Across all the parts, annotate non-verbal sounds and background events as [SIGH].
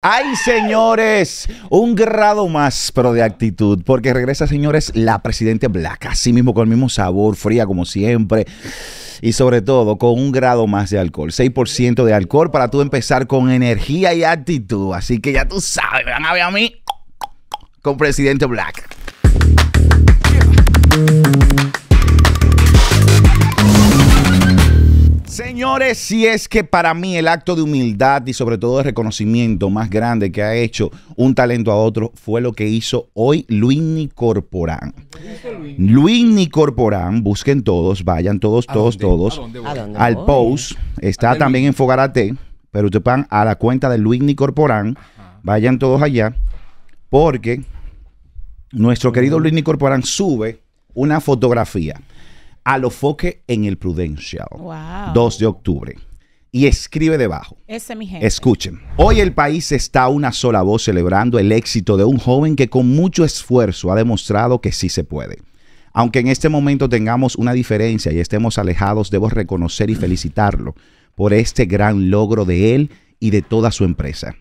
Ay, señores, un grado más, pero de actitud, porque regresa, señores, la presidente Black, así mismo con el mismo sabor, fría como siempre, y sobre todo con un grado más de alcohol, 6% de alcohol para tú empezar con energía y actitud. Así que ya tú sabes, me van a ver a mí con presidente Black. Señores, si es que para mí el acto de humildad y sobre todo de reconocimiento más grande que ha hecho un talento a otro fue lo que hizo hoy Luini Corporán. Luini Corporán, busquen todos, vayan todos, todos, todos. Al post, está también en Fogarate, pero ustedes van a la cuenta de Luini Corporán, vayan todos allá, porque nuestro querido Luini Corporán sube una fotografía foque en el Prudential. 2 de octubre. Y escribe debajo. Escuchen. Hoy el país está a una sola voz celebrando el éxito de un joven que con mucho esfuerzo ha demostrado que sí se puede. Aunque en este momento tengamos una diferencia y estemos alejados, debo reconocer y felicitarlo por este gran logro de él y de toda su empresa.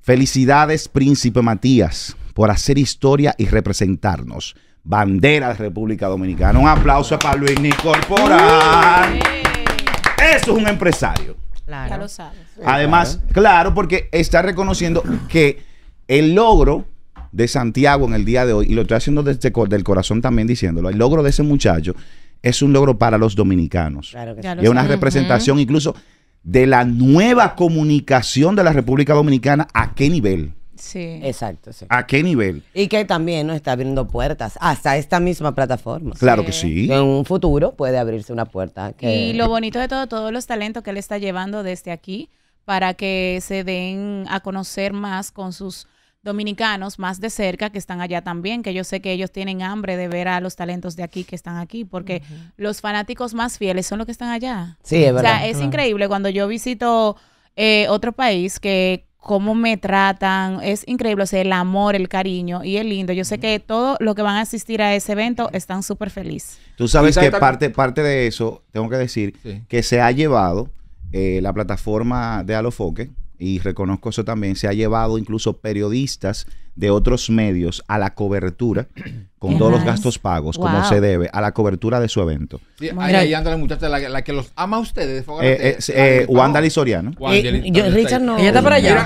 Felicidades, Príncipe Matías, por hacer historia y representarnos bandera de República Dominicana. Un aplauso para Luis Corporal. Uh, Eso es un empresario. Claro. Ya lo sabes. Además, claro. porque está reconociendo que el logro de Santiago en el día de hoy, y lo estoy haciendo desde el corazón también diciéndolo, el logro de ese muchacho es un logro para los dominicanos. Y es una representación incluso de la nueva comunicación de la República Dominicana a qué nivel. Sí. Exacto, sí. ¿A qué nivel? Y que también nos está abriendo puertas hasta esta misma plataforma. Claro que sí. En un futuro puede abrirse una puerta. Y lo bonito de todo, todos los talentos que él está llevando desde aquí para que se den a conocer más con sus dominicanos más de cerca que están allá también, que yo sé que ellos tienen hambre de ver a los talentos de aquí que están aquí, porque los fanáticos más fieles son los que están allá. Sí, es verdad. O sea, es increíble cuando yo visito eh, otro país que cómo me tratan, es increíble, o sea, el amor, el cariño y es lindo. Yo sé que todos los que van a asistir a ese evento están súper felices. Tú sabes que parte, parte de eso, tengo que decir, que se ha llevado eh, la plataforma de Alofoque, y reconozco eso también, se ha llevado incluso periodistas de otros medios a la cobertura [CLEARS THROAT] con todos los gastos pagos, como se debe, a la cobertura de su evento. ahí, anda la la, que los ama a ustedes. Eh, eh, eh Wanda Soriano. Eh, Richard no. Ella está para allá.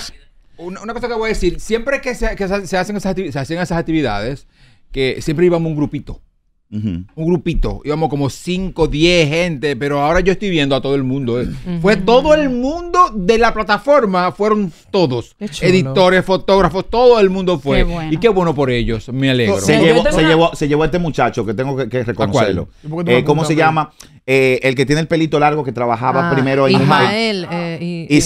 Una, cosa que voy a decir, siempre que se, que hacen, esas se hacen esas actividades, que siempre íbamos un grupito. Un grupito, íbamos como 5, 10 gente, pero ahora yo estoy viendo a todo el mundo. Eh. Fue todo el mundo de la plataforma, fueron todos. Editores, fotógrafos, todo el mundo fue. Y qué bueno por ellos, me alegro. Se, llevó, se, llevó, este muchacho que tengo que, que reconocerlo. Eh, ¿Cómo se llama? Eh, el que tiene el pelito largo que trabajaba ah, primero en Ismael. Eh, ah, y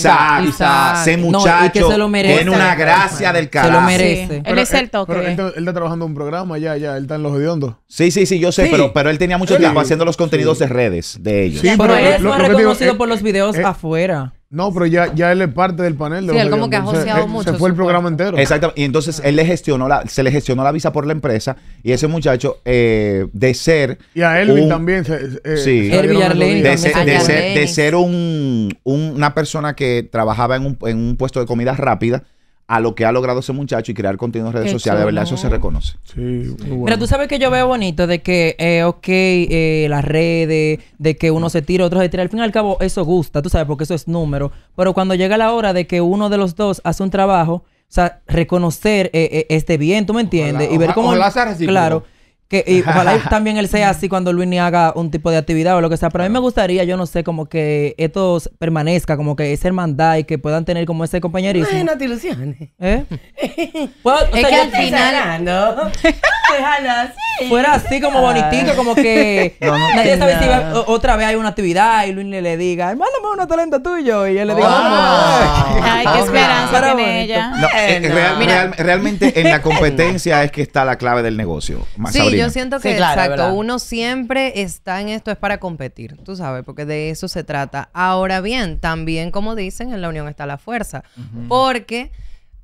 Isaac, ese muchacho tiene una gracia del carajo. Se lo merece. Él es el toque. él, está, trabajando en trabajando un programa ya, ya, él está en los hediondos. Sí, sí, sí, yo sé, Pero, pero él tenía mucho tiempo haciendo los contenidos de redes de ellos. pero, él es más reconocido eh, por los videos eh, afuera. No, pero ya, ya él es parte del panel. De sí, él como que ha joseado eh, mucho. Se fue el programa entero. Exacto. Y entonces él le gestionó la, se le gestionó la visa por la empresa y ese muchacho eh, de ser... Y a Elvin también. Se, eh, sí. de, ser, de, ser, un, una persona que trabajaba en un, en un puesto de comida rápida a lo que ha logrado ese muchacho y crear contenido en redes sociales. De verdad, eso se reconoce. Pero tú sabes que yo veo bonito de que, eh, ok, eh, las redes, de que uno se tira, otro se tira. Al fin y al cabo, eso gusta, tú sabes, porque eso es número. Pero cuando llega la hora de que uno de los dos hace un trabajo, o sea, reconocer eh, eh, este bien, ¿tú me entiendes? y ver cómo. claro. Que, y [LAUGHS] ojalá también él sea así cuando Luis ni haga un tipo de actividad o lo que sea. Pero a mí me gustaría, yo no sé, como que esto permanezca, como que esa hermandad y que puedan tener como ese compañerismo. No, no te ilusiones. ¿Eh? [LAUGHS] es que al final... No, [LAUGHS] Fuera así como bonitito, como que nadie sabe si otra vez hay una actividad y Luis le, diga, Hermano, un talento tuyo. Y él le diga, ah. ay, qué esperanza tiene ella. Eh, eh, realmente en la competencia es que está la clave del negocio. Más yo siento que, exacto, uno siempre está en esto, es para competir, tú sabes, porque de eso se trata. Ahora bien, también, como dicen, en la unión está la fuerza, porque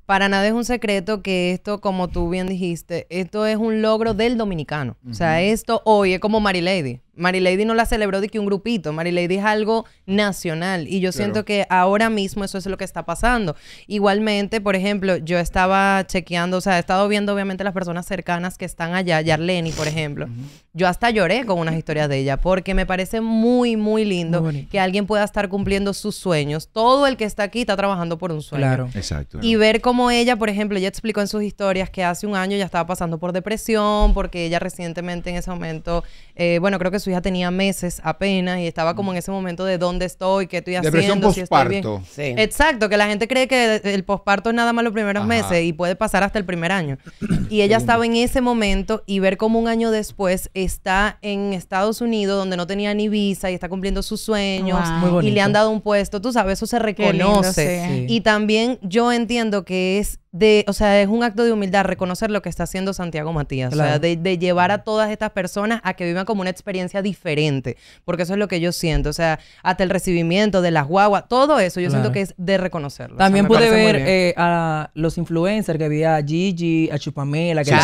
para nada es un secreto que esto, como tú bien dijiste, esto es un logro del dominicano. O sea, esto hoy es como Mary Lady. Mary Lady no la celebró de que un grupito, Mary Lady es algo nacional y yo siento que ahora mismo eso es lo que está pasando. Igualmente, por ejemplo, yo estaba chequeando, o sea, he estado viendo obviamente las personas cercanas que están allá, Yarleni, por ejemplo. Yo hasta lloré con unas historias de ella porque me parece muy, muy lindo que alguien pueda estar cumpliendo sus sueños. Todo el que está aquí está trabajando por un sueño. Claro, exacto. Y ver cómo ella, por ejemplo, ella explicó en sus historias que hace un año ya estaba pasando por depresión porque ella recientemente en ese momento, eh, bueno, creo que su hija tenía meses apenas y estaba como en ese momento de dónde estoy, qué estoy haciendo, Depresión si estoy Sí. Exacto, que la gente cree que el posparto es nada más los primeros meses y puede pasar hasta el primer año. [CLEARS THROAT] Y ella estaba en ese momento y ver cómo un año después está en Estados Unidos donde no tenía ni visa y está cumpliendo sus sueños y le han dado un puesto, tú sabes, eso se reconoce. Y también yo entiendo que es de, o sea, es un acto de humildad reconocer lo que está haciendo Santiago Matías, o sea, de, llevar a todas estas personas a que vivan como una experiencia diferente, porque eso es lo que yo siento, o sea, hasta el recibimiento de las guaguas, todo eso yo siento que es de reconocerlo. También pude ver eh, a los influencers que había a Gigi, a Chupamela, que eh,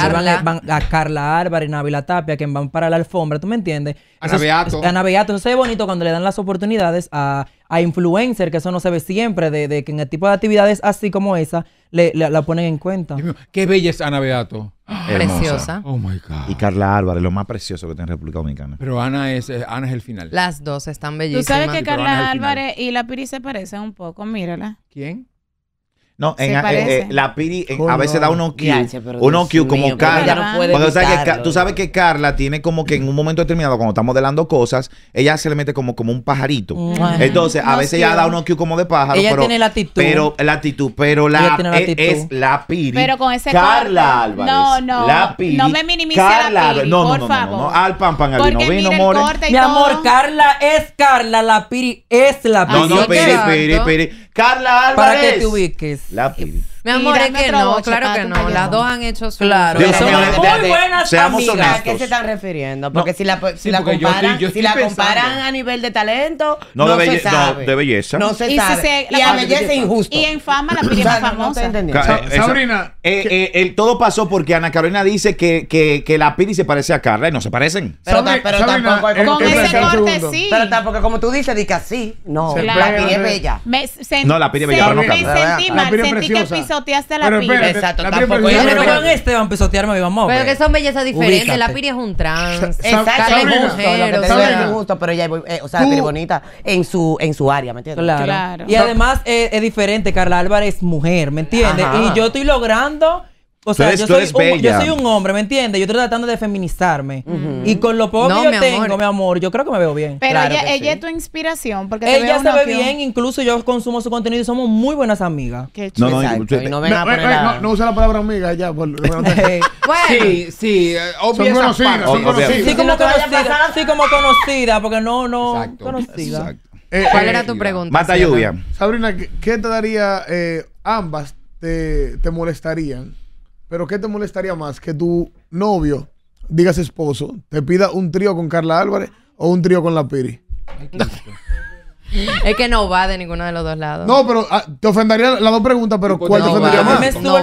Van, a Carla Álvarez, Navila Tapia, que van para la alfombra, ¿tú me entiendes? A Beato. A Beato, Eso es bonito cuando le dan las oportunidades a a influencers, que eso no se ve siempre, de, que en el tipo de actividades así como esa le, la ponen en cuenta. Qué bella es Ana Beato. Preciosa. Oh my God. Y Carla Álvarez, lo más precioso que tiene República Dominicana. Pero Ana es, eh, Ana es el final. Las dos están bellísimas. Tú sabes que Carla Álvarez y la Piri se parecen un poco, mírala. ¿Quién? No, en, eh, eh, la Piri a veces da unos cues. unos como Carla. tú sabes que Carla tiene como que en un momento determinado, cuando está modelando cosas, ella se le mete como, como un pajarito. Mm. Entonces, a veces ella da unos cues como de pájaro. Ella pero, tiene la actitud. Pero la actitud, la, eh, Es, la Piri. Pero con ese Carla no Álvarez. No, no. La Piri. No me minimice no la Piri, no, no, no, favor. No, Al pan pan al vino. Mi amor, Carla es Carla, la Piri es la Piri. No, no, Piri, Piri, Piri. Carla no Para que te ubiques. Lapid Mi amor, es que no, claro que no. Las dos han hecho su. Claro. son muy buenas amigas. ¿A qué se están refiriendo? Porque si la, comparan, si la comparan a nivel de talento, no, de de belleza. No se y sabe. Se, y a ah, belleza injusta. Y en fama la más famosa. Sabrina. Eh, eh, el todo pasó porque Ana Carolina dice que la Piri se parece a Carla no se parecen. Pero tampoco hay Con ese corte sí. Pero tampoco, como tú dices, di que así. No, la Piri es bella. No, la Piri es bella, pero no Me sentí mal, sentí que pisoteaste a la piri. Exacto, tampoco. Yo este van a pisotearme a mi mamá. Pero que son bellezas diferentes. La piri es un trans. Exacto. Es un gusto, pero ella eh, o sea, la piri bonita en su, en su área, ¿me entiendes? Claro. Y además eh, es diferente. Carla Álvarez es mujer, ¿me entiendes? Y yo estoy logrando o sea, yo, soy un, yo, soy un, hombre, ¿me entiendes? Yo estoy tratando de feminizarme. Y con lo poco que yo tengo, mi amor, yo creo que me veo bien. Pero ella, ella es tu inspiración. porque te Ella se ve bien, incluso yo consumo su contenido y somos muy buenas amigas. Qué chido. No, no, eh, eh, no, no, usa la palabra amiga ya. Por... [LAUGHS] [LAUGHS] bueno. Sí, sí. Eh, obvio son conocidas, son Sí, como conocida, sí, como conocida, porque no, no. Conocida. Exacto. ¿Cuál era tu pregunta? Mata lluvia. Sabrina, ¿qué te daría ambas te molestarían? Pero ¿qué te molestaría más? Que tu novio, digas esposo, te pida un trío con Carla Álvarez o un trío con la Piri. [LAUGHS] es que no va de ninguno de los dos lados. No, pero ah, te ofendería las dos preguntas, pero ¿cuál te ofendería más? Me estuvo no de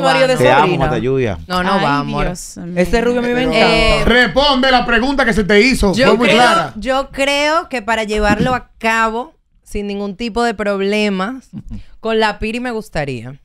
No, no vamos. rubio me eh, encanta. Responde la pregunta que se te hizo. Yo creo- Yo creo que para llevarlo a cabo sin ningún tipo de problemas, con la Piri me gustaría.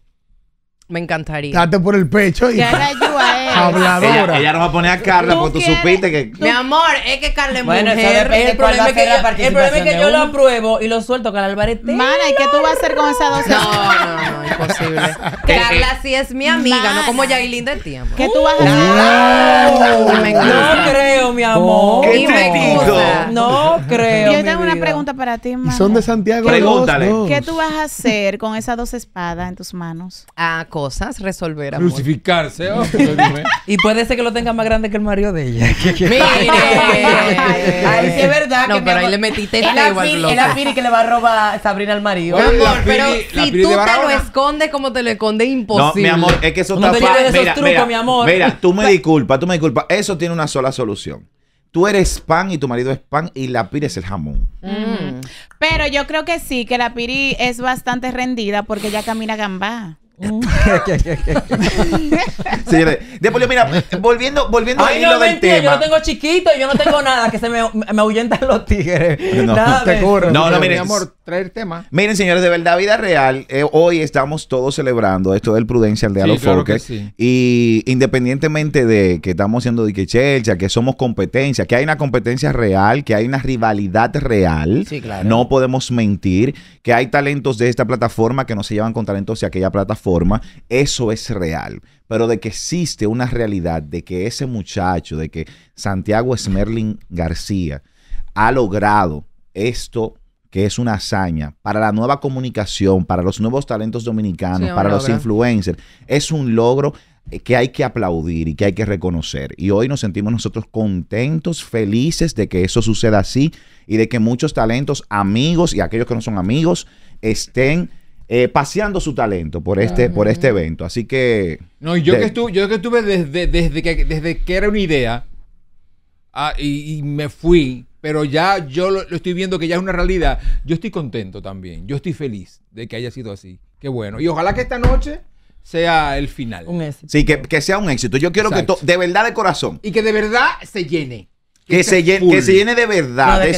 Me encantaría. Date por el pecho y. [LAUGHS] Ella, no nos va a poner a Carla porque tú supiste que. Mi amor, es que Carla es bueno, mujer. el, problema es que yo, el problema es que yo lo apruebo y lo suelto con Álvarez. Mana, ¿y qué tú vas a hacer con esa espadas? No, no, no, [LAUGHS] imposible. [LAUGHS] Eh, Carla eh. sí es mi amiga, no como Yailin del tiempo. ¿Qué tú vas a hacer? No, creo, mi amor. Oh, ¿Qué te no creo. Yo tengo una pregunta para ti, Mana. son de Santiago. Pregúntale. ¿Qué tú vas a hacer con esas dos espadas en tus manos? a ah, cosas, resolver. Amor. Crucificarse. Oh, [LAUGHS] Y puede ser que lo tenga más grande que el marido de ella. [LAUGHS] Mire. Ay, sí es verdad. No, que pero ahí le metiste el este igual. Es la Piri que le va a robar Sabrina al marido. mi amor, pero si tú te lo escondes como te lo escondes, imposible. No, mi amor, es que eso está fácil. Mira, mira, Mira, tú me [LAUGHS] disculpas, tú me disculpas. Eso tiene una sola solución tú eres pan y tu marido es pan y la piri es el jamón. Mm. Mm. Pero yo creo que sí, que la piri es bastante rendida porque ya camina gambá. Sí, [LAUGHS] mira, volviendo, volviendo Ay, a no, mentira, Yo no tengo chiquito, yo no tengo nada, que se me, me ahuyentan los tigres. No, No, miren. amor, tema. Miren, señores, de verdad, vida real, eh, hoy estamos todos celebrando esto del prudencial de sí, Y independientemente de que estamos siendo de que que somos competencia, que hay una competencia real, que hay una rivalidad real. No podemos mentir que hay talentos de esta plataforma que no se llevan con talentos de aquella plataforma. Eso es real pero de que existe una realidad de que ese muchacho, de que Santiago Smerling García ha logrado esto que es una hazaña para la nueva comunicación, para los nuevos talentos dominicanos, para los influencers, es un logro eh, que hay que aplaudir y que hay que reconocer. Y hoy nos sentimos nosotros contentos, felices de que eso suceda así y de que muchos talentos, amigos y aquellos que no son amigos, estén eh, paseando su talento por este, por este evento. Así que. No, yo que estuve, yo que estuve desde, desde, que, desde que era una idea ah, y, me fui. Pero ya yo lo, estoy viendo que ya es una realidad. Yo estoy contento también. Yo estoy feliz de que haya sido así. Qué bueno. Y ojalá que esta noche sea el final. Un éxito. Sí, que, sea un éxito. Yo quiero que de verdad de corazón. Y que de verdad se llene. Que este se, llene, de verdad. que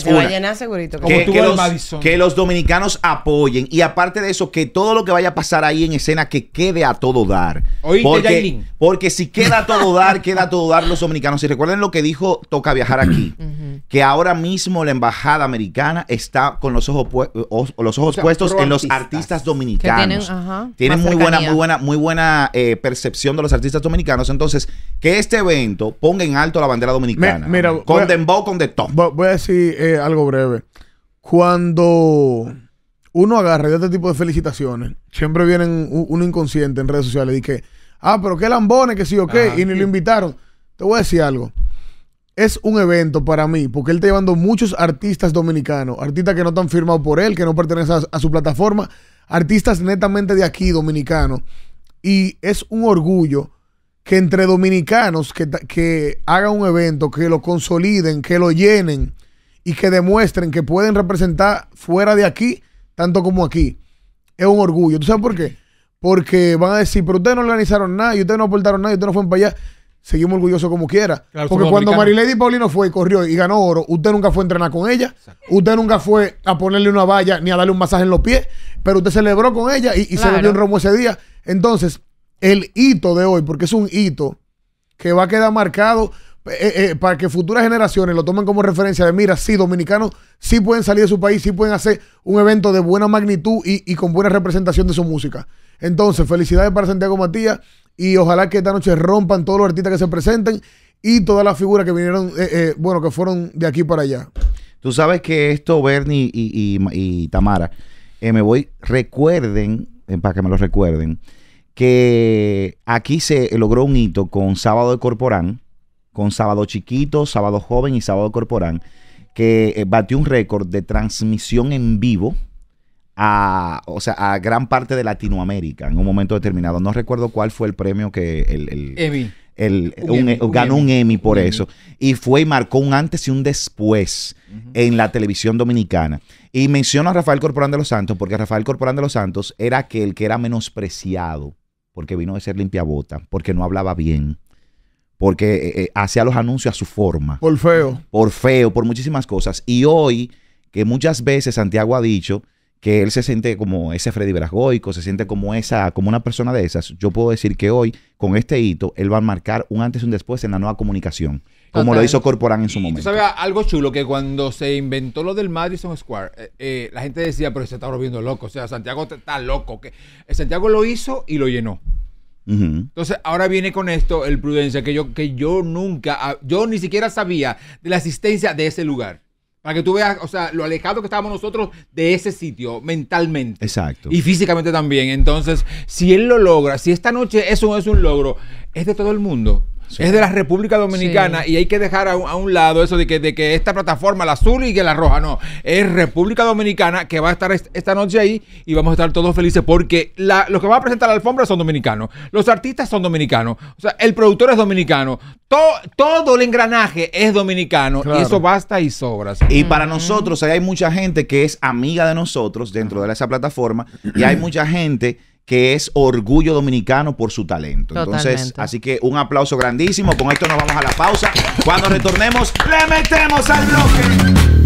Que, los, dominicanos apoyen. Y aparte de eso, que todo lo que vaya a pasar ahí en escena, que quede a todo dar. porque, si queda a todo dar, queda a todo dar los dominicanos. Y recuerden lo que dijo Toca Viajar aquí. que ahora mismo la embajada americana está con los ojos, los ojos puestos en los artistas, dominicanos. tienen, muy buena, muy buena, muy eh, buena percepción de los artistas dominicanos. Entonces, que este evento ponga en alto la bandera dominicana. mira, de todo. Voy a decir eh, algo breve. Cuando uno agarra de este tipo de felicitaciones, siempre vienen un, inconsciente en redes sociales y dice, ah, pero qué lambones, que sí o y ni lo invitaron. Te voy a decir algo. Es un evento para mí, porque él está llevando muchos artistas dominicanos, artistas que no están firmados por él, que no pertenecen a su plataforma, artistas netamente de aquí, dominicanos. Y es un orgullo que entre dominicanos que, hagan un evento, que lo consoliden, que lo llenen y que demuestren que pueden representar fuera de aquí, tanto como aquí. Es un orgullo. ¿Tú sabes por qué? Porque van a decir, pero ustedes no organizaron nada y ustedes no aportaron nada y ustedes no fueron para allá. Seguimos orgullosos como quiera. Porque cuando Marilady Paulino fue y corrió y ganó oro, usted nunca fue a entrenar con ella. Usted nunca fue a ponerle una valla ni a darle un masaje en los pies. Pero usted celebró con ella y, se le dio un romo ese día. Entonces, el hito de hoy, porque es un hito que va a quedar marcado eh, eh, eh, para que futuras generaciones lo tomen como referencia de, mira, sí, dominicanos sí pueden salir de su país, sí pueden hacer un evento de buena magnitud y, con buena representación de su música. Entonces, felicidades para Santiago Matías y ojalá que esta noche rompan todos los artistas que se presenten y todas las figuras que vinieron, bueno, que fueron de aquí para allá. Tú sabes que esto, Bernie y, y Tamara, me voy, recuerden, para que me lo recuerden, que aquí se logró un hito con Sábado de Corporán, con Sábado Chiquito, Sábado Joven y Sábado Corporán, que eh, batió un récord de transmisión en vivo a, a gran parte de Latinoamérica en un momento determinado. No recuerdo cuál fue el premio que el, el, e, ganó un Emmy por eso. Y fue y marcó un antes y un después en la televisión dominicana. Y menciono a Rafael Corporán de los Santos porque Rafael Corporán de los Santos era aquel que era menospreciado porque vino de ser limpiabota, porque no hablaba bien, porque eh, eh, hacía los anuncios a su forma. Por feo. Por feo, por muchísimas cosas. Y hoy, que muchas veces Santiago ha dicho que él se siente como ese Freddy Brasgoico, se siente como esa, como una persona de esas. Yo puedo decir que hoy, con este hito, él va a marcar un antes y un después en la nueva comunicación, como lo hizo Corporán en su momento. ¿Sabes algo chulo? Que cuando se inventó lo del Madison Square, eh, la gente decía, pero se está volviendo loco. O sea, Santiago está loco. Que Santiago lo hizo y lo llenó. Entonces, ahora viene con esto el Prudencia, que yo, que yo nunca, ah, yo ni siquiera sabía de la existencia de ese lugar. Para que tú veas, o sea, lo alejado que estábamos nosotros de ese sitio mentalmente. Exacto. Y físicamente también. Entonces, si él lo logra, si esta noche eso es un logro, es de todo el mundo. Es de la República Dominicana y hay que dejar a un, lado eso de que, de que esta plataforma, la azul y que la roja, no. Es República Dominicana que va a estar esta noche ahí y vamos a estar todos felices porque la, los que van a presentar la alfombra son dominicanos, los artistas son dominicanos, o sea, el productor es dominicano, todo el engranaje es dominicano y eso basta y sobra. Y para nosotros, hay mucha gente que es amiga de nosotros dentro de esa plataforma y hay mucha gente que es orgullo dominicano por su talento. Entonces, así que un aplauso grandísimo. Con esto nos vamos a la pausa. Cuando retornemos, le metemos al bloque.